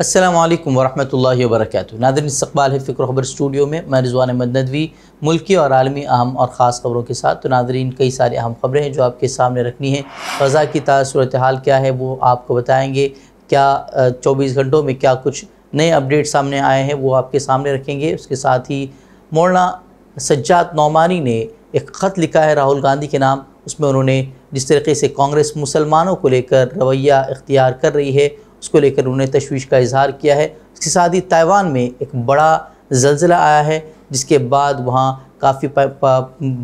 असलम वरहमल वर्क नादिन इस्तबाल है फ़िक्र खबर स्टूडियो में मैं रिजवान अहमद नदवी मुल्की और आलमी अहम और ख़ास खबरों के साथ तो नादरीन कई सारी अहम खबरें हैं जो आपके सामने रखनी है गज़ा की ताज़ सूरत हाल क्या है वो आपको बताएँगे क्या चौबीस घंटों में क्या कुछ नए अपडेट सामने आए हैं वो आपके सामने रखेंगे उसके साथ ही मौलाना सज्जाद नौमानी ने एक ख़त लिखा है राहुल गांधी के नाम उसमें उन्होंने जिस तरीके से कांग्रेस मुसलमानों को लेकर रवैया इख्तियार कर रही है उसको लेकर उन्होंने तशवीश का इजहार किया है इसके साथ ही ताइवान में एक बड़ा जलजिला आया है जिसके बाद वहाँ काफ़ी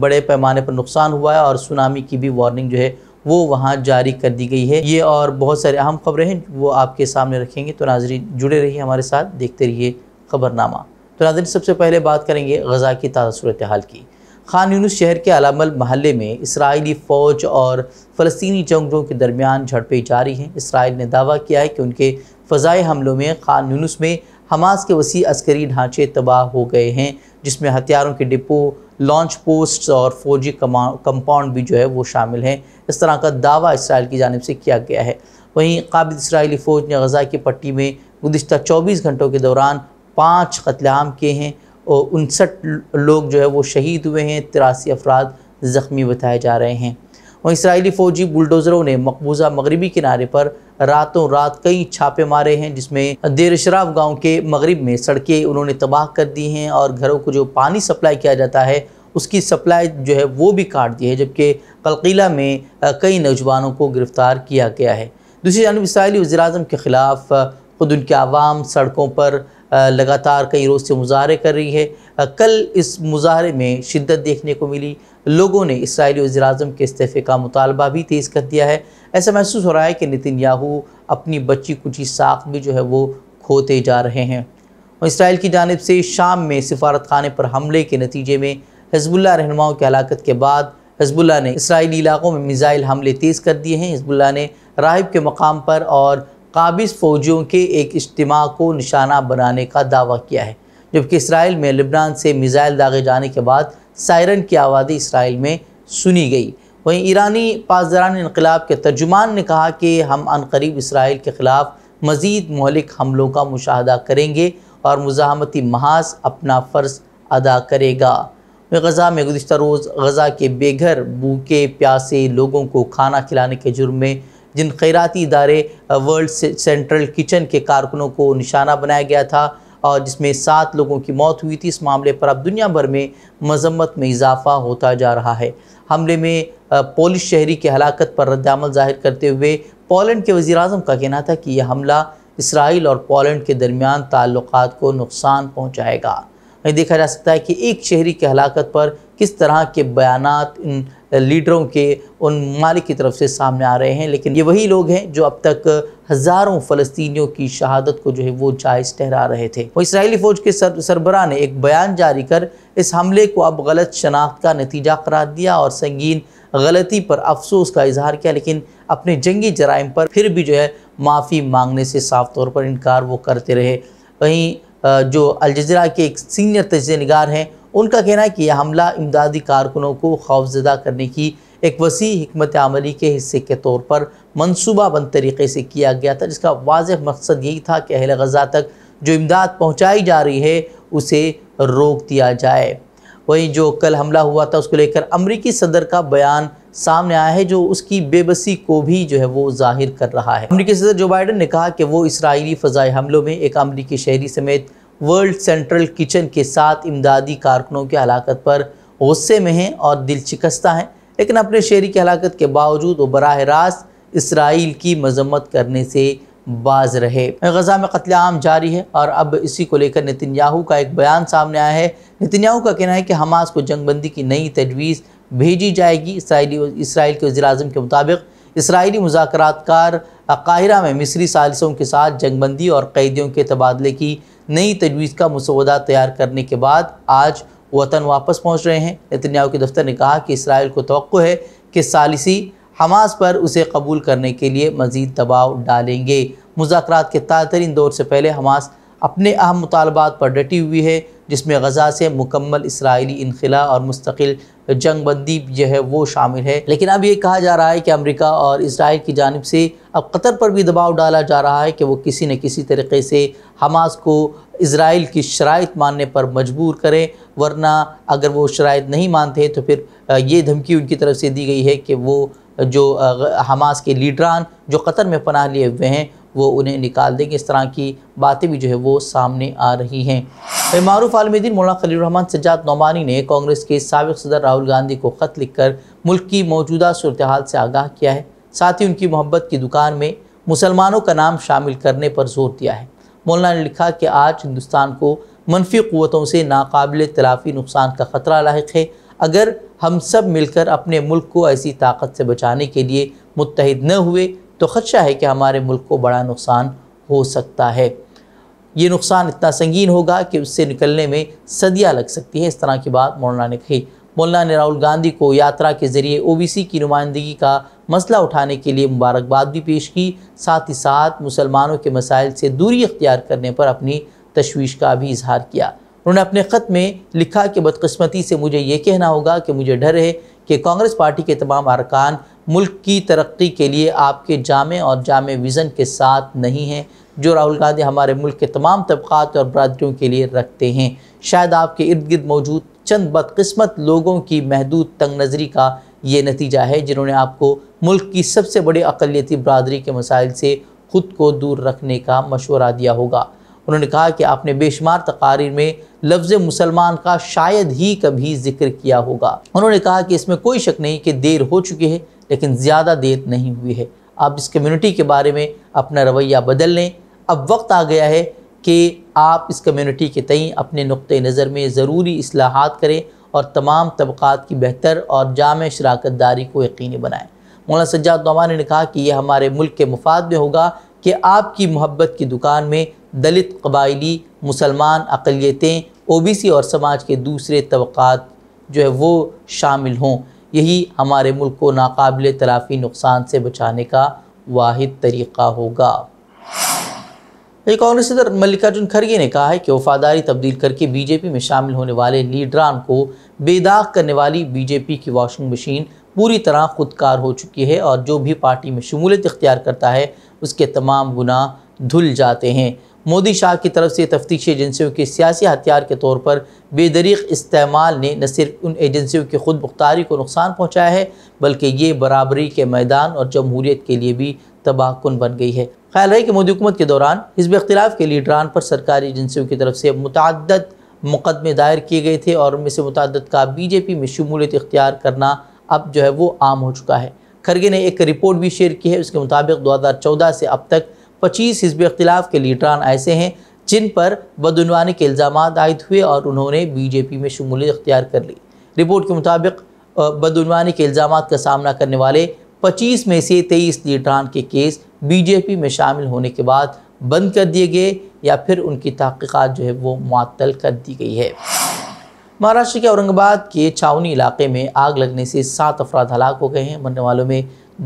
बड़े पैमाने पर नुकसान हुआ है और सुनामी की भी वार्निंग जो है वो वहाँ जारी कर दी गई है ये और बहुत सारे अहम खबरें हैं वो आपके सामने रखेंगे तो नाजरीन जुड़े रहिए हमारे साथ देखते रहिए खबरनामा तो नाजरीन सबसे पहले बात करेंगे गज़ा की ताज़ा सूरत हाल की खान यूनुस शहर के अलामल महल में इसराइली फ़ौज और फ़लस्तनी जंगजों के दरमियान झड़पें जारी हैं इसराइल ने दावा किया है कि उनके फ़जाई हमलों में खान यूनुस में हमास के वसी अस्करी ढांचे तबाह हो गए हैं जिसमें हथियारों के डिपो लॉन्च पोस्ट्स और फौजी कंपाउंड भी जो है वो शामिल हैं इस तरह का दावा इसराइल की जानब से किया गया है वहीं काबिल इसराइली फ़ौज ने गजा की पट्टी में गुज्त चौबीस घंटों के दौरान पाँच कतलेआम किए हैं उनसठ लोग जो है वो शहीद हुए हैं तिरासी अफराद ज़ख्मी बताए जा रहे हैं वहीं इसराइली फ़ौजी बुलडोज़रों ने मकबूजा मगरबी किनारे पर रातों रात कई छापे मारे हैं जिसमें देर शराब गाँव के मगरब में सड़कें उन्होंने तबाह कर दी हैं और घरों को जो पानी सप्लाई किया जाता है उसकी सप्लाई जो है वो भी काट दी है जबकि कलकीला में कई नौजवानों को गिरफ़्तार किया गया है दूसरी जानब इसराइली वजी अजम के ख़िलाफ़ ख़ुद उनके आवाम सड़कों पर लगातार कई रोज़ से मुजाहरे कर रही है कल इस मुजाहरे में शिद्दत देखने को मिली लोगों ने इसराइली वजी अजम के इस्तीफ़े का मुतालबा भी तेज़ कर दिया है ऐसा महसूस हो रहा है कि नितिन याहू अपनी बच्ची कुची साख भी जो है वो खोते जा रहे हैं और इसराइल की जानब से शाम में सिफारत खाने पर हमले के नतीजे में हजबुल्ला रहनुमाओं की हलाकत के बाद हजबुल्ला ने इसराइली इलाकों में मिज़ाइल हमले तेज़ कर दिए हैं हजबुल्ला ने राहिब के मकाम पर और काबिज फ़ौजियों के एक इज्तम को निशाना बनाने का दावा किया है जबकि इसराइल में लिबनान से मिज़ाइल दागे जाने के बाद सायरन की आबादी इसराइल में सुनी गई वहीं ईरानी पासदारान इनकलाब के तर्जुमान ने कहा कि हम अनकरीब इसराइल के ख़िलाफ़ मज़ीद मौलिक हमलों का मुशाह करेंगे और मुजामती महाज अपना फ़र्ज अदा करेगा गज़ा में गुज्त रोज़ गज़ा के बेघर भूखे प्यासे लोगों को खाना खिलाने के जुर्म में जिन खैराती इदारे वर्ल्ड सेंट्रल किचन के कारकुनों को निशाना बनाया गया था और जिसमें सात लोगों की मौत हुई थी इस मामले पर अब दुनिया भर में मजम्मत में इजाफा होता जा रहा है हमले में पोलिश शहरी की हलाकत पर रद्दमल जाहिर करते हुए पोलैंड के वज़ी अजम का कहना था कि यह हमला इसराइल और पोलैंड के दरमियान ताल्लुक को नुकसान पहुँचाएगा देखा जा सकता है कि एक शहरी की हलाकत पर किस तरह के बयान इन लीडरों के उन मालिक की तरफ से सामने आ रहे हैं लेकिन ये वही लोग हैं जो अब तक हज़ारों फ़लस्तियों की शहादत को जो है वो जायज़ ठहरा रहे थे वो इसराइली फ़ौज के सर सरबरा ने एक बयान जारी कर इस हमले को अब गलत शनाख्त का नतीजा करार दिया और संगीन गलती पर अफसोस का इजहार किया लेकिन अपने जंगी जराइम पर फिर भी जो है माफ़ी मांगने से साफ तौर पर इनकार वो करते रहे वहीं जो अलजरा के एक सीनियर नगार हैं उनका कहना है कि यह हमला इमदादी कारकुनों को खौफजदा करने की एक वसी हमत आमली के हिस्से के तौर पर मनसूबा बंद तरीके से किया गया था जिसका वाज मकसद यही था कि अहल गज़ा तक जो इमदाद पहुँचाई जा रही है उसे रोक दिया जाए वहीं जो कल हमला हुआ था उसको लेकर अमरीकी सदर का बयान सामने आया है जो उसकी बेबसी को भी जो है वो जाहिर कर रहा है अमरीकी सदर जो बाइडन ने कहा कि वो इसराइली फ़जाई हमलों में एक अमरीकी शहरी समेत वर्ल्ड सेंट्रल किचन के साथ इमदादी कारकुनों की हलाकत पर गुस्से में हैं और दिल शिकस्ता हैं लेकिन अपने शहरी की हलाकत के बावजूद वो बरह रास्त इसराइल की मजम्मत करने से बाज रहे गजा में कत्लेआम जारी है और अब इसी को लेकर नितिन याहू का एक बयान सामने आया है नितिन याहू का कहना है कि हमास को जंगबंदी की नई तजवीज़ भेजी जाएगी इसराइली इसराइल के वजी अजम के मुताबिक इसराइली मुजाकर काहिरा में मिस्री सालसों के साथ जंगबंदी और कैदियों के तबादले की नई तजवीज़ का मसौदा तैयार करने के बाद आज वतन वापस पहुँच रहे हैं नतन्याहू के दफ्तर ने कहा कि इसराइल को तो है कि सालसी हमास पर उसे कबूल करने के लिए मज़ीद दबाव डालेंगे मुजाकर के तारतरीन दौर से पहले हमास अपने अहम मुतालबात पर डटी हुई है जिसमें गज़ा से मुकम्मल इसराइली इनखिला और मुस्तकिल जंग बंदी जो है वो शामिल है लेकिन अब ये कहा जा रहा है कि अमेरिका और इसराइल की जानब से अब कतर पर भी दबाव डाला जा रहा है कि वो किसी न किसी तरीके से हमास को इसराइल की शराइ मानने पर मजबूर करें वरना अगर वो शराइ नहीं मानते तो फिर ये धमकी उनकी तरफ से दी गई है कि वो जो हमास के लीडरान जो कतर में पनाह लिए हुए हैं वो उन्हें निकाल देंगे इस तरह की बातें भी जो है वो सामने आ रही हैं मारूफ आलमदीन मौलाना खलील रहमान सज्जाद नौमानी ने कांग्रेस के सबक सदर राहुल गांधी को ख़त लिखकर मुल्क की मौजूदा सूरत हाल से आगाह किया है साथ ही उनकी मोहब्बत की दुकान में मुसलमानों का नाम शामिल करने पर जोर दिया है मौलाना ने लिखा कि आज हिंदुस्तान को मनफी क़वतों से नाकबिल तलाफ़ी नुकसान का ख़तरा लाक है अगर हम सब मिलकर अपने मुल्क को ऐसी ताकत से बचाने के लिए मुतहद न हुए तो ख़दशा है कि हमारे मुल्क को बड़ा नुकसान हो सकता है ये नुकसान इतना संगीन होगा कि उससे निकलने में सदियाँ लग सकती है इस तरह की बात मौलाना ने कही मौलाना ने राहुल गांधी को यात्रा के ज़रिए ओबीसी की नुमाइंदगी का मसला उठाने के लिए मुबारकबाद भी पेश की साथ ही साथ मुसलमानों के मसाइल से दूरी इख्तियार करने पर अपनी तशवीश का भी इजहार किया उन्होंने अपने ख़त में लिखा कि बदकस्मती से मुझे ये कहना होगा कि मुझे डर है कि कांग्रेस पार्टी के तमाम अरकान मुल्क की तरक्की के लिए आपके जामे और जाम विज़न के साथ नहीं हैं जो राहुल गांधी हमारे मुल्क के तमाम तबक़ात और बरदरीों के लिए रखते हैं शायद आपके इर्द गिर्द मौजूद चंद बदकस्मत लोगों की महदूद तंग नज़री का ये नतीजा है जिन्होंने आपको मुल्क की सबसे बड़ी अकलीती बरदरी के मसाइल से ख़ुद को दूर रखने का मशवरा दिया होगा उन्होंने कहा कि आपने बेशुमार तकारीर में लफ्ज़ मुसलमान का शायद ही कभी जिक्र किया होगा उन्होंने कहा कि इसमें कोई शक नहीं कि देर हो चुकी है लेकिन ज़्यादा देर नहीं हुई है आप इस कम्युनिटी के बारे में अपना रवैया बदल लें अब वक्त आ गया है कि आप इस कम्युनिटी के तई अपने नुक़ नज़र में ज़रूरी असलाहत करें और तमाम तबक़ात की बेहतर और जाम शराकत दारी को यकीनी बनाएँ मौलाना सज्जाद नौमान ने कहा कि यह हमारे मुल्क के मफाद में होगा कि आपकी मोहब्बत की दुकान में दलित कबायली मुसलमान अकलीतें ओ बी सी और समाज के दूसरे तबक़ात जो है वो शामिल हों यही हमारे मुल्क को नाकबिल तलाफी नुकसान से बचाने का वाद तरीक़ा होगा कांग्रेस सदर मल्लिकार्जुन खड़गे ने कहा है कि वफादारी तब्दील करके बीजेपी में शामिल होने वाले लीडरान को बेदाग करने वाली बीजेपी की वॉशिंग मशीन पूरी तरह खुदकार हो चुकी है और जो भी पार्टी में शमूलियत इख्तियार करता है उसके तमाम गुना धुल जाते हैं मोदी शाह की तरफ से तफ्तीशी एजेंसियों के सियासी हथियार के तौर पर बेदरीक इस्तेमाल ने न सिर्फ उन एजेंसियों की खुद मुख्तारी को नुकसान पहुँचाया है बल्कि ये बराबरी के मैदान और जमहूरीत के लिए भी तबाहकुन बन गई है ख्याल रहे कि मोदी हुकूमत के दौरान हिजब अख्तिलाफ के लीडरान पर सरकारी एजेंसियों की तरफ से मुतद मुकदमे दायर किए गए थे और उनमें से मुतद का बीजेपी में शमूलियत इख्तियार करना अब जो है वो आम हो चुका है खरगे ने एक रिपोर्ट भी शेयर की है उसके मुताबिक 2014 से अब तक पच्चीस हिजब अख्तिलाफ़ के लीडरान ऐसे हैं जिन पर बदनवानी के इल्ज़ाम आयद हुए और उन्होंने बीजेपी में शमूलियत इख्तियार कर ली रिपोर्ट के मुताबिक बदनवानी के इल्ज़ाम का सामना करने वाले पच्चीस में से तेईस लीडरान के केस बीजेपी में शामिल होने के बाद बंद कर दिए गए या फिर उनकी तहकीक़ात जो है वो मअतल कर दी गई है महाराष्ट्र के औरंगाबाद के छावनी इलाके में आग लगने से सात अफराद हलाक हो गए हैं मरने वालों में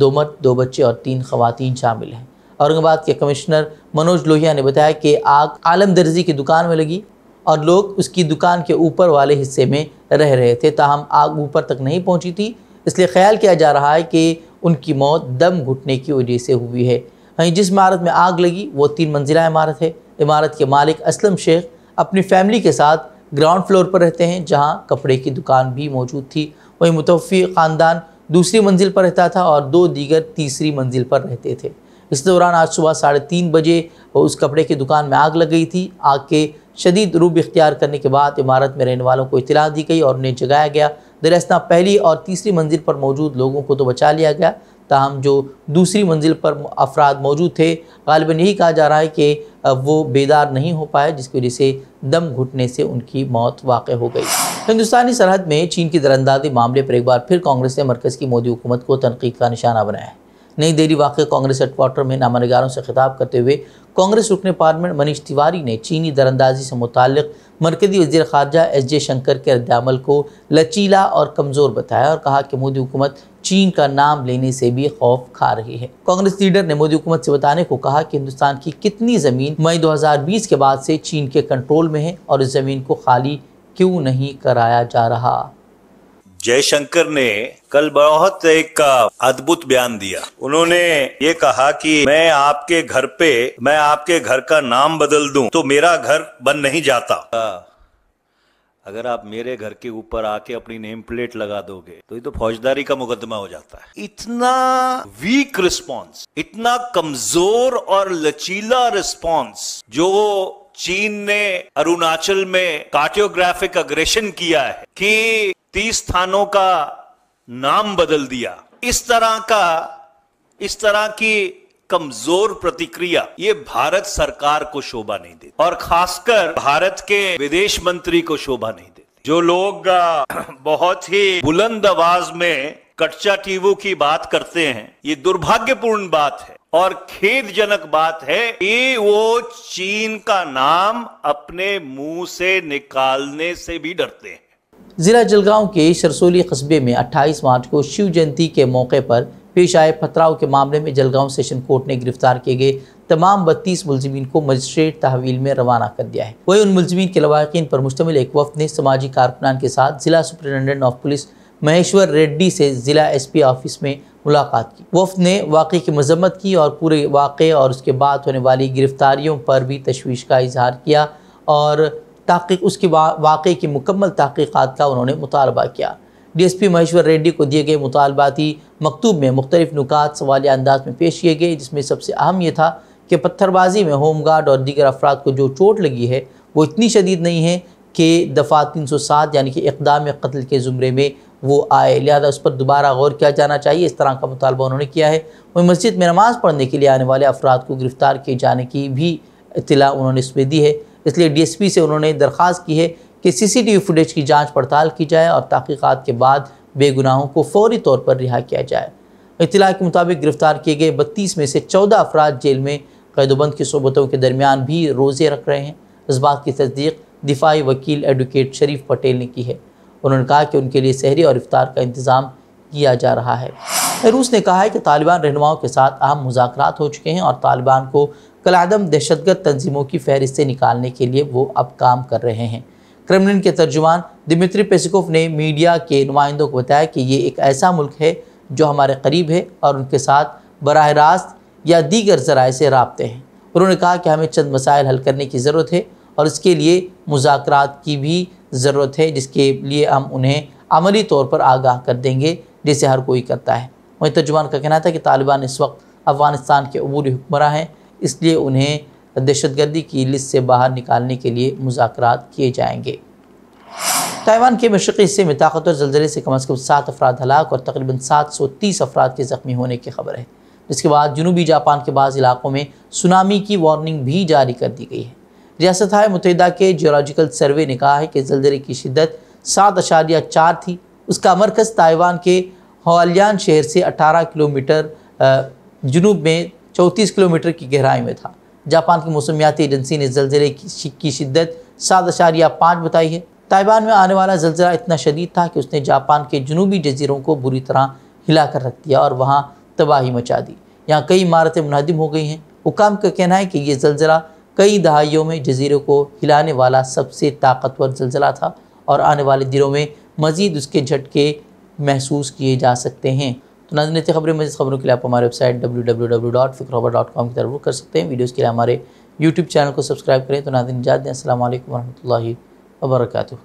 दो मर्द दो बच्चे और तीन खवतिन शामिल हैं औरंगाबाद के कमिश्नर मनोज लोहिया ने बताया कि आग आलम दर्जी की दुकान में लगी और लोग उसकी दुकान के ऊपर वाले हिस्से में रह रहे थे ताहम आग ऊपर तक नहीं पहुंची थी इसलिए ख्याल किया जा रहा है कि उनकी मौत दम घुटने की वजह से हुई है वहीं जिस इमारत में आग लगी वो तीन मंजिला इमारत है इमारत के मालिक असलम शेख अपनी फैमिली के साथ ग्राउंड फ्लोर पर रहते हैं जहाँ कपड़े की दुकान भी मौजूद थी वहीं मुतफ़ी ख़ानदान दूसरी मंजिल पर रहता था और दो दीगर तीसरी मंजिल पर रहते थे इस दौरान आज सुबह साढ़े तीन बजे उस कपड़े की दुकान में आग लग गई थी आग के शदीद रूप इख्तियार करने के बाद इमारत में रहने वालों को इतला दी गई और उन्हें जगाया गया दरअसल पहली और तीसरी मंजिल पर मौजूद लोगों को तो बचा लिया गया ताहम जो दूसरी मंजिल पर अफराद मौजूद थे गालिबा यही कहा जा रहा है कि वो बेदार नहीं हो पाए जिसकी वजह से दम घुटने से उनकी मौत वाक़ हो गई हिंदुस्तानी सरहद में चीन की दरअंदाजी मामले पर एक बार फिर कांग्रेस ने मरकज़ की मोदी हुकूमत को तनकीद का निशाना बनाया है नई दिल्ली वाक़ कांग्रेस हेडकोार्टर में नामानगारों से खिताब करते हुए कांग्रेस रुकने पार्लियामेंट मनीष तिवारी ने चीनी दरअंदाजी से मुतल मरकजी वजी खारजा एस जे शंकर के रद्दमल को लचीला और कमज़ोर बताया और कहा कि मोदी हुकूमत चीन का नाम लेने से भी खौफ खा रही है कांग्रेस लीडर ने मोदी हुकूमत से बताने को कहा कि हिंदुस्तान की कितनी ज़मीन मई 2020 के बाद से चीन के कंट्रोल में है और इस ज़मीन को खाली क्यों नहीं कराया जा रहा जयशंकर ने कल बहुत एक अद्भुत बयान दिया उन्होंने ये कहा कि मैं आपके घर पे मैं आपके घर का नाम बदल दूं तो मेरा घर बन नहीं जाता अगर आप मेरे घर के ऊपर आके अपनी नेम प्लेट लगा दोगे तो ये तो फौजदारी का मुकदमा हो जाता है इतना वीक रिस्पॉन्स इतना कमजोर और लचीला रिस्पॉन्स जो चीन ने अरुणाचल में कार्टियोग्राफिक अग्रेशन किया है कि तीस थानों का नाम बदल दिया इस तरह का इस तरह की कमजोर प्रतिक्रिया ये भारत सरकार को शोभा नहीं देती और खासकर भारत के विदेश मंत्री को शोभा नहीं देती जो लोग बहुत ही बुलंद आवाज में कच्चा टीवू की बात करते हैं ये दुर्भाग्यपूर्ण बात है और खेदजनक बात है कि वो चीन का नाम अपने मुंह से निकालने से भी डरते हैं ज़िला जलगांव के सरसोली कस्बे में 28 मार्च को शिव जयंती के मौके पर पेश आए पथराव के मामले में जलगांव सेशन कोर्ट ने गिरफ्तार किए गए तमाम बत्तीस मुलजमीन को मजिस्ट्रेट तहवील में रवाना कर दिया है वही उन मुलजमीन के लवाकिन पर मुश्तमिल एक वफ ने समाजी कारकुनान के साथ ज़िला superintendent of police Maheshwar Reddy से ज़िला एस पी ऑफिस में मुलाकात की वफ़ ने वाक़े की मजम्मत की और पूरे वाक़े और उसके बाद होने वाली गिरफ्तारियों पर भी तशवीश का इजहार किया और तहक़ी उसकी वा, वाकई की मुकम्मल तहकीक़ात का उन्होंने मुतालबा किया D S P Maheshwar Reddy को दिए गए मुतालबाती मकतूब में मुख्तलिफ नुकात सवाल अंदाज में पेश किए गए जिसमें सबसे अहम यह था कि पत्थरबाजी में होम गार्ड और दीगर अफराद को जो चोट लगी है वो इतनी शदीद नहीं है कि दफ़ा तीन सौ सात यानी कि इकदाम कत्ल के ज़ुमरे में वो आए लिहाजा उस पर दोबारा गौर किया जाना चाहिए इस तरह का मुतालबा उन्होंने किया है वहीं मस्जिद में नमाज़ पढ़ने के लिए आने वाले अफराद को गिरफ़्तार किए जाने की भी इतला उन्होंने इसमें दी है इसलिए डीएसपी से उन्होंने दरख्वास्त की है कि सीसीटीवी फुटेज की जांच पड़ताल की जाए और तहकीक़ात के बाद बेगुनाहों को फौरी तौर पर रिहा किया जाए इतला के मुताबिक गिरफ़्तार किए गए बत्तीस में से चौदह अफराद जेल में कैदोबंद की सोबतों के दरमियान भी रोज़े रख रहे हैं इस बात की तस्दीक दिफाई वकील एडवोकेट शरीफ पटेल ने की है उन्होंने कहा कि उनके लिए शहरी और इफ्तार का इंतज़ाम किया जा रहा है रूस ने कहा है कि तालिबान रहनुमाओं के साथ अहम मुजाकर हो चुके हैं और तालिबान को कलादम दहशतगर्द तंजीमों की फहरिस्त से निकालने के लिए वो अब काम कर रहे हैं क्रेमलिन के तर्जुमान दिमित्री पेसिकोफ ने मीडिया के नुमाइंदों को बताया कि ये एक ऐसा मुल्क है जो हमारे करीब है और उनके साथ बरह रास्त या दीगर जराए से रबते हैं उन्होंने कहा कि हमें चंद मसाइल हल करने की ज़रूरत है और इसके लिए मुजाकर की भी ज़रूरत है जिसके लिए हम उन्हें अमली तौर पर आगाह कर देंगे जैसे हर कोई करता है वहीं तर्जुमान का कहना था कि तालिबान इस वक्त अफ़गानिस्तान के अबूरी हुक्मरान हैं इसलिए उन्हें दहशतगर्दी की लिस्ट से बाहर निकालने के लिए मुजाकर किए जाएंगे ताइवान के मशरक़ी हिस्से में ताकतवर जलजिले से कम अज़ कम सात अफराद हलाक और तकरीबन सात सौ तीस अफराद के ज़ख्मी होने की खबर है जिसके बाद जनूबी जापान के बाद इलाकों में सुनामी की वार्निंग भी जारी कर दी गई है रियासत मुतहदा के जियोलॉजिकल सर्वे ने कहा है कि जलजिले की शिदत सात अशारिया चार थी उसका मरकज़ ताइवान के हवालियान शहर से अठारह किलोमीटर जनूब में चौंतीस किलोमीटर की गहराई में था जापान की मौसमियाती एजेंसी ने जलजिले की शिद्दत सात अशारिया पाँच बताई है ताइवान में आने वाला जलजिला इतना शदीद था कि उसने जापान के जनूबी जजीरों को बुरी तरह हिला कर रख दिया और वहाँ तबाही मचा दी यहाँ कई इमारतें मुनहदम हो गई हैं हुकाम का कहना है कि यह जलजिला कई दहाइयों में जजीरों को हिलाने वाला सबसे ताकतवर जलजिला था और आने वाले दिनों में मज़ीद उसके झटके महसूस किए जा सकते हैं तो नाजनीत खबरें मजीद खबरों के लिए आप हमारे website W W W dot फिक्रोबर डॉट कॉम की तरफ रुख कर सकते हैं वीडियोज़ के लिए हमारे यूट्यूब चैनल को सब्सक्राइब करें तो नाजन जाते हैं असल वरहमल वर्क